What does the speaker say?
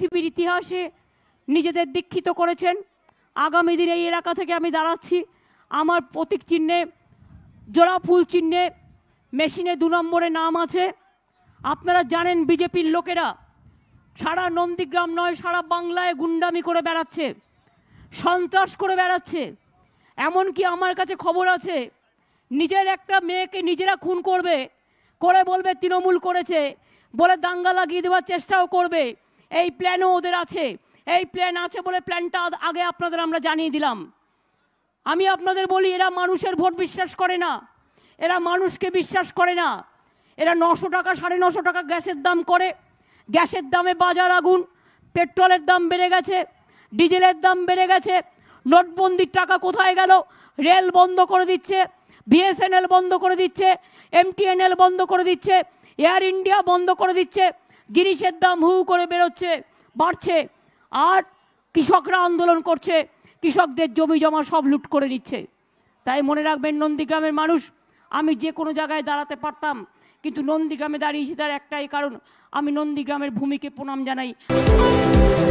পৃথিবীর ইতিহাসে নিজেদের দীক্ষিত করেছেন আগামী দিনে এই এলাকা থেকে আমি দাঁড়াচ্ছি আমার প্রতীক চিহ্নে জোড়া ফুল চিহ্নে মেশিনে দু নম্বরে নাম আছে আপনারা জানেন বিজেপির লোকেরা সারা নন্দীগ্রাম নয় সারা বাংলায় গুন্ডামি করে বেড়াচ্ছে সন্ত্রাস করে বেড়াচ্ছে এমনকি আমার কাছে খবর আছে নিজের একটা মেয়েকে নিজেরা খুন করবে করে বলবে তৃণমূল করেছে বলে দাঙ্গা লাগিয়ে দেওয়ার চেষ্টাও করবে এই প্ল্যানও ওদের আছে এই প্ল্যান আছে বলে প্ল্যানটা আগে আপনাদের আমরা জানিয়ে দিলাম আমি আপনাদের বলি এরা মানুষের ভোট বিশ্বাস করে না এরা মানুষকে বিশ্বাস করে না এরা নশো টাকা সাড়ে নশো টাকা গ্যাসের দাম করে গ্যাসের দামে বাজার আগুন পেট্রোলের দাম বেড়ে গেছে ডিজেলের দাম বেড়ে গেছে নোটবন্দির টাকা কোথায় গেল রেল বন্ধ করে দিচ্ছে বিএসএনএল বন্ধ করে দিচ্ছে এমটিএনএল বন্ধ করে দিচ্ছে এয়ার ইন্ডিয়া বন্ধ করে দিচ্ছে জিনিসের দাম হু করে বেরোচ্ছে বাড়ছে আর কৃষকরা আন্দোলন করছে কৃষকদের জমি জমা সব লুট করে নিচ্ছে তাই মনে রাখবেন নন্দীগ্রামের মানুষ আমি যে কোনো জায়গায় দাঁড়াতে পারতাম কিন্তু নন্দীগ্রামে দাঁড়িয়েছি তার একটাই কারণ আমি নন্দীগ্রামের ভূমিকে প্রণাম জানাই